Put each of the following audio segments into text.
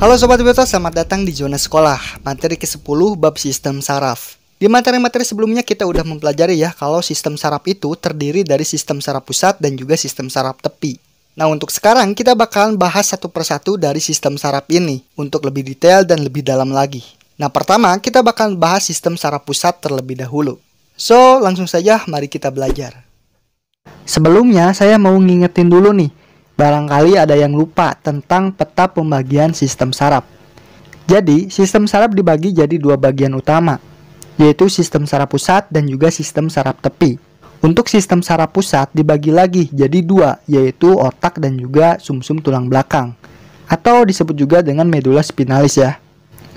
Halo Sobat Beta, selamat datang di Zona Sekolah, materi ke-10 bab sistem saraf. Di materi-materi sebelumnya kita udah mempelajari ya kalau sistem saraf itu terdiri dari sistem saraf pusat dan juga sistem saraf tepi. Nah untuk sekarang kita bakalan bahas satu persatu dari sistem saraf ini untuk lebih detail dan lebih dalam lagi. Nah pertama kita bakalan bahas sistem saraf pusat terlebih dahulu. So langsung saja mari kita belajar. Sebelumnya saya mau ngingetin dulu nih Barangkali ada yang lupa tentang peta pembagian sistem saraf. Jadi, sistem saraf dibagi jadi dua bagian utama, yaitu sistem saraf pusat dan juga sistem saraf tepi. Untuk sistem saraf pusat dibagi lagi jadi dua, yaitu otak dan juga sumsum -sum tulang belakang, atau disebut juga dengan medula spinalis ya.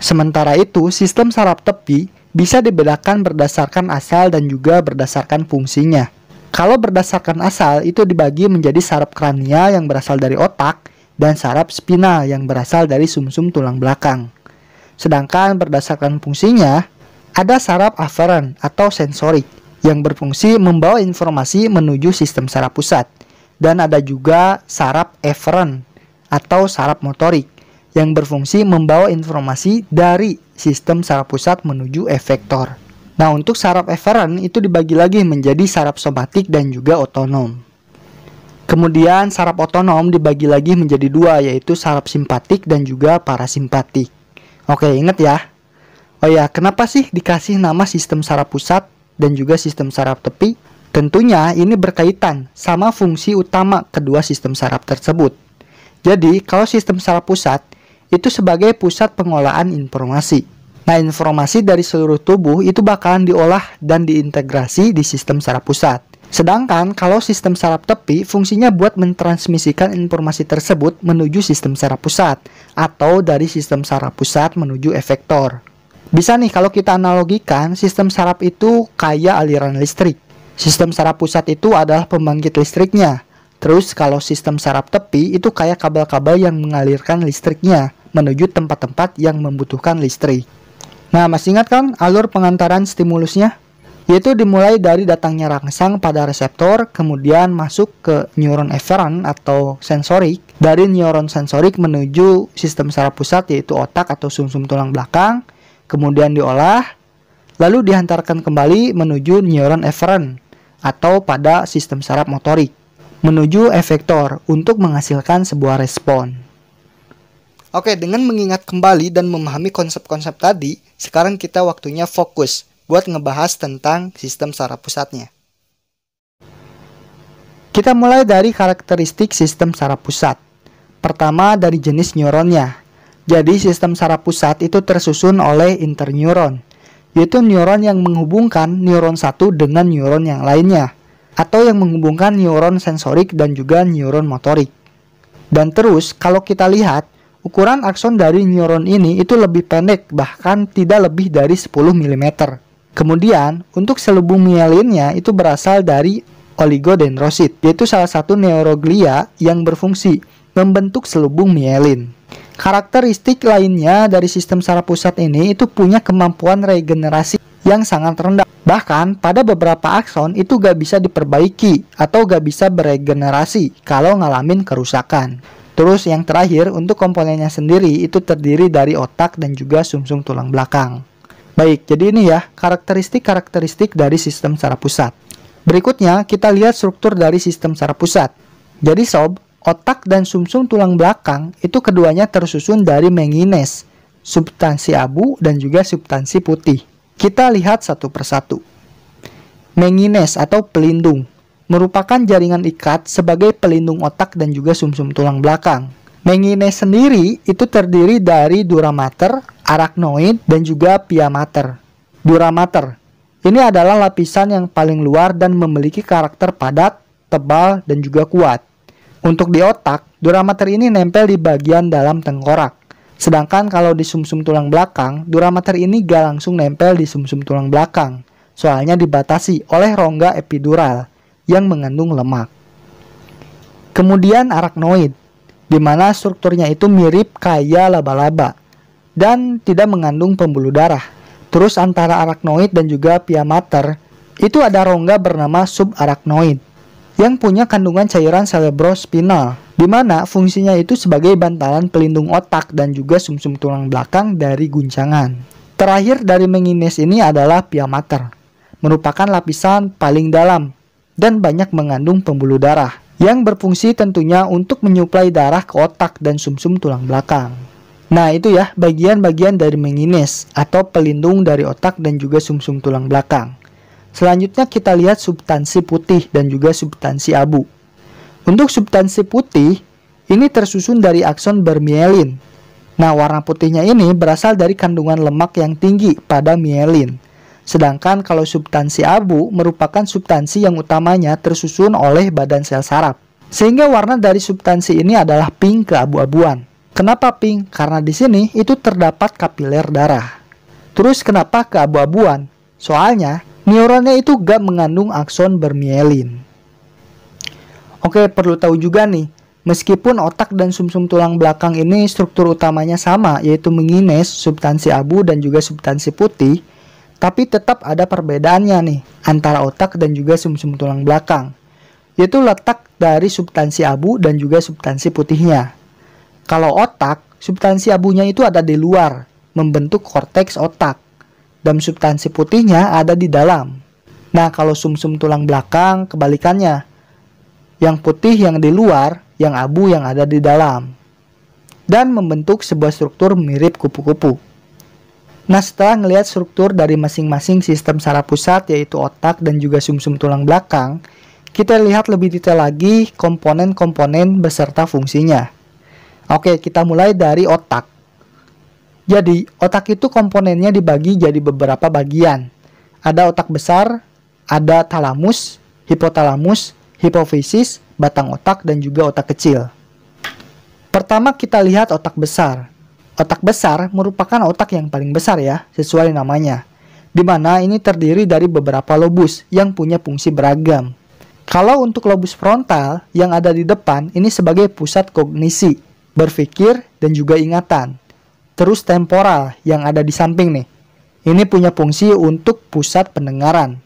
Sementara itu, sistem saraf tepi bisa dibedakan berdasarkan asal dan juga berdasarkan fungsinya. Kalau berdasarkan asal, itu dibagi menjadi saraf krania yang berasal dari otak dan saraf spinal yang berasal dari sumsum -sum tulang belakang. Sedangkan berdasarkan fungsinya, ada saraf aferen atau sensorik yang berfungsi membawa informasi menuju sistem saraf pusat. Dan ada juga saraf eferen atau saraf motorik yang berfungsi membawa informasi dari sistem saraf pusat menuju efektor. Nah, untuk saraf efferent itu dibagi lagi menjadi saraf somatik dan juga otonom. Kemudian saraf otonom dibagi lagi menjadi dua yaitu saraf simpatik dan juga parasimpatik. Oke, ingat ya. Oh ya, kenapa sih dikasih nama sistem saraf pusat dan juga sistem saraf tepi? Tentunya ini berkaitan sama fungsi utama kedua sistem saraf tersebut. Jadi, kalau sistem saraf pusat itu sebagai pusat pengolahan informasi. Nah, informasi dari seluruh tubuh itu bakalan diolah dan diintegrasi di sistem saraf pusat. Sedangkan kalau sistem saraf tepi fungsinya buat mentransmisikan informasi tersebut menuju sistem saraf pusat atau dari sistem saraf pusat menuju efektor. Bisa nih kalau kita analogikan sistem saraf itu kayak aliran listrik. Sistem saraf pusat itu adalah pembangkit listriknya. Terus kalau sistem saraf tepi itu kayak kabel-kabel yang mengalirkan listriknya menuju tempat-tempat yang membutuhkan listrik. Nah, masih ingat kan alur pengantaran stimulusnya? Yaitu dimulai dari datangnya rangsang pada reseptor, kemudian masuk ke neuron efferent atau sensorik, dari neuron sensorik menuju sistem saraf pusat yaitu otak atau sumsum -sum tulang belakang, kemudian diolah, lalu dihantarkan kembali menuju neuron efferent atau pada sistem saraf motorik, menuju efektor untuk menghasilkan sebuah respon. Oke, dengan mengingat kembali dan memahami konsep-konsep tadi, sekarang kita waktunya fokus buat ngebahas tentang sistem saraf pusatnya. Kita mulai dari karakteristik sistem saraf pusat. Pertama dari jenis neuronnya. Jadi sistem saraf pusat itu tersusun oleh interneuron, yaitu neuron yang menghubungkan neuron satu dengan neuron yang lainnya, atau yang menghubungkan neuron sensorik dan juga neuron motorik. Dan terus, kalau kita lihat, Ukuran akson dari neuron ini itu lebih pendek, bahkan tidak lebih dari 10 mm. Kemudian, untuk selubung mielinnya itu berasal dari oligodendrosit, yaitu salah satu neuroglia yang berfungsi membentuk selubung mielin. Karakteristik lainnya dari sistem saraf pusat ini itu punya kemampuan regenerasi yang sangat rendah. Bahkan pada beberapa akson itu gak bisa diperbaiki atau gak bisa beregenerasi kalau ngalamin kerusakan. Terus yang terakhir untuk komponennya sendiri itu terdiri dari otak dan juga sumsum tulang belakang. Baik, jadi ini ya karakteristik-karakteristik dari sistem saraf pusat. Berikutnya kita lihat struktur dari sistem saraf pusat. Jadi sob, otak dan sumsum tulang belakang itu keduanya tersusun dari mengines, substansi abu dan juga substansi putih. Kita lihat satu persatu. Mengines atau pelindung merupakan jaringan ikat sebagai pelindung otak dan juga sumsum -sum tulang belakang. Mengine sendiri itu terdiri dari duramater, arachnoid, dan juga piamater. Duramater ini adalah lapisan yang paling luar dan memiliki karakter padat, tebal, dan juga kuat. Untuk di otak, duramater ini nempel di bagian dalam tengkorak. Sedangkan kalau di sumsum -sum tulang belakang, duramater ini gak langsung nempel di sumsum -sum tulang belakang, soalnya dibatasi oleh rongga epidural yang mengandung lemak. Kemudian arachnoid, di mana strukturnya itu mirip kayak laba-laba dan tidak mengandung pembuluh darah. Terus antara arachnoid dan juga piamater itu ada rongga bernama subarachnoid yang punya kandungan cairan cerebrospinal di mana fungsinya itu sebagai bantalan pelindung otak dan juga sumsum tulang belakang dari guncangan. Terakhir dari menginis ini adalah piamater, merupakan lapisan paling dalam dan banyak mengandung pembuluh darah yang berfungsi tentunya untuk menyuplai darah ke otak dan sumsum -sum tulang belakang. Nah, itu ya bagian-bagian dari menginis atau pelindung dari otak dan juga sumsum -sum tulang belakang. Selanjutnya kita lihat substansi putih dan juga substansi abu. Untuk substansi putih, ini tersusun dari akson bermielin. Nah, warna putihnya ini berasal dari kandungan lemak yang tinggi pada mielin. Sedangkan kalau substansi abu merupakan substansi yang utamanya tersusun oleh badan sel saraf. Sehingga warna dari substansi ini adalah pink keabu-abuan. Kenapa pink? Karena di sini itu terdapat kapiler darah. Terus kenapa keabu-abuan? Soalnya neuronnya itu gak mengandung akson bermielin. Oke, perlu tahu juga nih, meskipun otak dan sumsum tulang belakang ini struktur utamanya sama, yaitu mengines, substansi abu, dan juga substansi putih, tapi tetap ada perbedaannya nih antara otak dan juga sumsum -sum tulang belakang, yaitu letak dari substansi abu dan juga substansi putihnya. Kalau otak, substansi abunya itu ada di luar, membentuk korteks otak, dan substansi putihnya ada di dalam. Nah, kalau sumsum -sum tulang belakang kebalikannya. Yang putih yang di luar, yang abu yang ada di dalam. Dan membentuk sebuah struktur mirip kupu-kupu. Nah setelah melihat struktur dari masing-masing sistem saraf pusat yaitu otak dan juga sumsum -sum tulang belakang, kita lihat lebih detail lagi komponen-komponen beserta fungsinya. Oke, kita mulai dari otak. Jadi, otak itu komponennya dibagi jadi beberapa bagian. Ada otak besar, ada talamus, hipotalamus, hipofisis, batang otak, dan juga otak kecil. Pertama kita lihat otak besar. Otak besar merupakan otak yang paling besar ya, sesuai namanya. Di mana ini terdiri dari beberapa lobus yang punya fungsi beragam. Kalau untuk lobus frontal yang ada di depan ini sebagai pusat kognisi, berpikir dan juga ingatan. Terus temporal yang ada di samping nih. Ini punya fungsi untuk pusat pendengaran.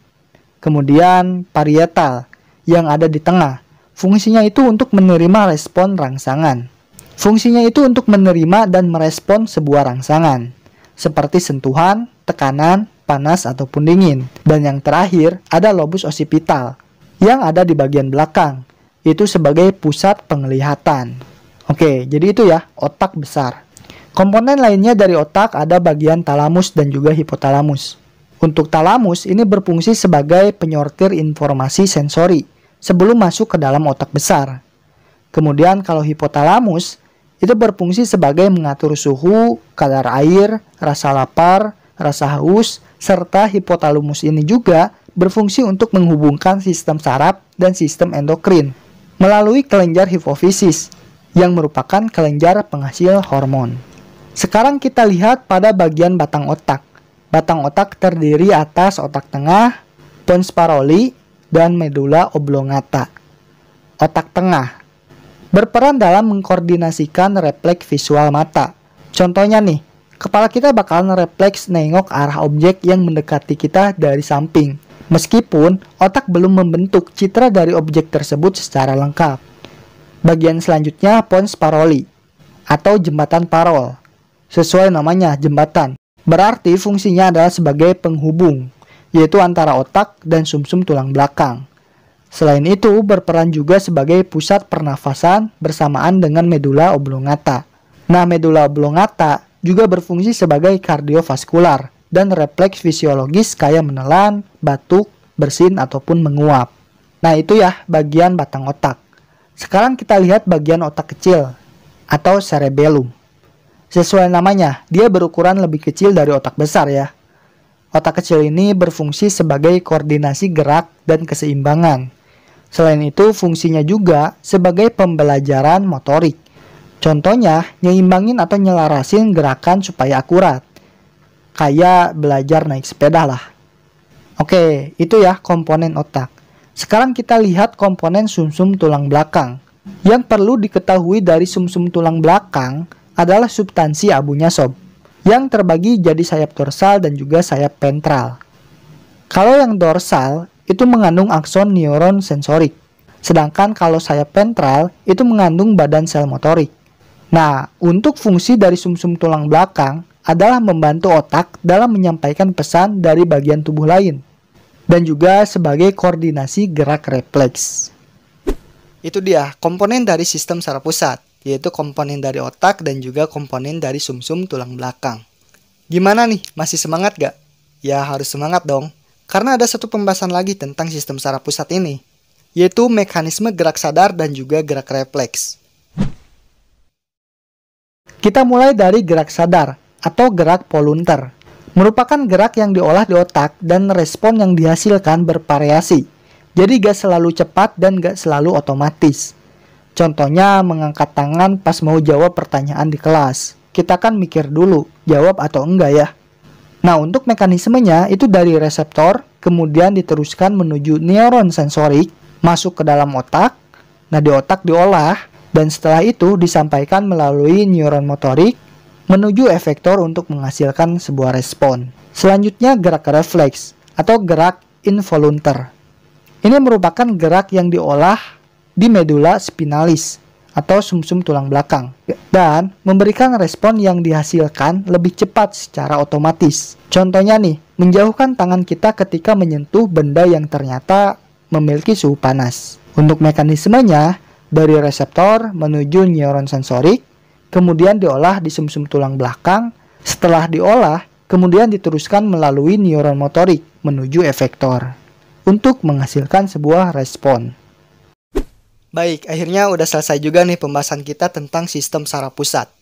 Kemudian parietal yang ada di tengah. Fungsinya itu untuk menerima respon rangsangan. Fungsinya itu untuk menerima dan merespon sebuah rangsangan, seperti sentuhan, tekanan, panas, ataupun dingin. Dan yang terakhir, ada lobus occipital yang ada di bagian belakang, itu sebagai pusat penglihatan. Oke, jadi itu ya, otak besar. Komponen lainnya dari otak ada bagian talamus dan juga hipotalamus. Untuk talamus, ini berfungsi sebagai penyortir informasi sensori sebelum masuk ke dalam otak besar. Kemudian kalau hipotalamus, itu berfungsi sebagai mengatur suhu, kadar air, rasa lapar, rasa haus, serta hipotalamus ini juga berfungsi untuk menghubungkan sistem saraf dan sistem endokrin melalui kelenjar hipofisis yang merupakan kelenjar penghasil hormon. Sekarang kita lihat pada bagian batang otak. Batang otak terdiri atas otak tengah, pons paroli, dan medula oblongata. Otak tengah berperan dalam mengkoordinasikan refleks visual mata. Contohnya nih, kepala kita bakalan refleks nengok arah objek yang mendekati kita dari samping. Meskipun otak belum membentuk citra dari objek tersebut secara lengkap. Bagian selanjutnya pons paroli atau jembatan parol. Sesuai namanya, jembatan. Berarti fungsinya adalah sebagai penghubung, yaitu antara otak dan sumsum -sum tulang belakang. Selain itu, berperan juga sebagai pusat pernafasan bersamaan dengan medula oblongata. Nah, medula oblongata juga berfungsi sebagai kardiovaskular dan refleks fisiologis kayak menelan, batuk, bersin, ataupun menguap. Nah, itu ya bagian batang otak. Sekarang kita lihat bagian otak kecil atau cerebellum. Sesuai namanya, dia berukuran lebih kecil dari otak besar ya. Otak kecil ini berfungsi sebagai koordinasi gerak dan keseimbangan. Selain itu, fungsinya juga sebagai pembelajaran motorik. Contohnya, nyeimbangin atau nyelarasin gerakan supaya akurat. Kayak belajar naik sepeda lah. Oke, itu ya komponen otak. Sekarang kita lihat komponen sumsum -sum tulang belakang. Yang perlu diketahui dari sumsum -sum tulang belakang adalah substansi abunya sob, yang terbagi jadi sayap dorsal dan juga sayap ventral. Kalau yang dorsal, itu mengandung akson neuron sensorik. Sedangkan kalau sayap ventral itu mengandung badan sel motorik. Nah, untuk fungsi dari sumsum -sum tulang belakang adalah membantu otak dalam menyampaikan pesan dari bagian tubuh lain dan juga sebagai koordinasi gerak refleks. Itu dia komponen dari sistem saraf pusat, yaitu komponen dari otak dan juga komponen dari sumsum -sum tulang belakang. Gimana nih, masih semangat gak? Ya harus semangat dong. Karena ada satu pembahasan lagi tentang sistem saraf pusat ini, yaitu mekanisme gerak sadar dan juga gerak refleks. Kita mulai dari gerak sadar atau gerak polunter, Merupakan gerak yang diolah di otak dan respon yang dihasilkan bervariasi. Jadi gak selalu cepat dan gak selalu otomatis. Contohnya mengangkat tangan pas mau jawab pertanyaan di kelas. Kita kan mikir dulu, jawab atau enggak ya. Nah, untuk mekanismenya itu dari reseptor kemudian diteruskan menuju neuron sensorik masuk ke dalam otak. Nah, di otak diolah dan setelah itu disampaikan melalui neuron motorik menuju efektor untuk menghasilkan sebuah respon. Selanjutnya gerak refleks atau gerak involunter. Ini merupakan gerak yang diolah di medula spinalis atau sumsum -sum tulang belakang dan memberikan respon yang dihasilkan lebih cepat secara otomatis. Contohnya nih, menjauhkan tangan kita ketika menyentuh benda yang ternyata memiliki suhu panas. Untuk mekanismenya, dari reseptor menuju neuron sensorik, kemudian diolah di sumsum -sum tulang belakang, setelah diolah, kemudian diteruskan melalui neuron motorik menuju efektor untuk menghasilkan sebuah respon. Baik, akhirnya udah selesai juga nih pembahasan kita tentang sistem saraf pusat.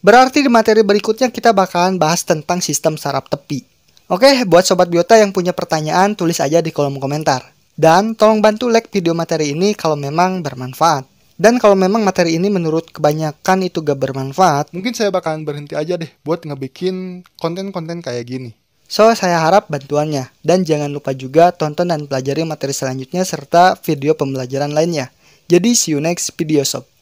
Berarti di materi berikutnya kita bakalan bahas tentang sistem saraf tepi. Oke, buat sobat biota yang punya pertanyaan, tulis aja di kolom komentar. Dan tolong bantu like video materi ini kalau memang bermanfaat. Dan kalau memang materi ini menurut kebanyakan itu gak bermanfaat, mungkin saya bakalan berhenti aja deh buat ngebikin konten-konten kayak gini. So, saya harap bantuannya. Dan jangan lupa juga tonton dan pelajari materi selanjutnya serta video pembelajaran lainnya. Jadi see you next video sob.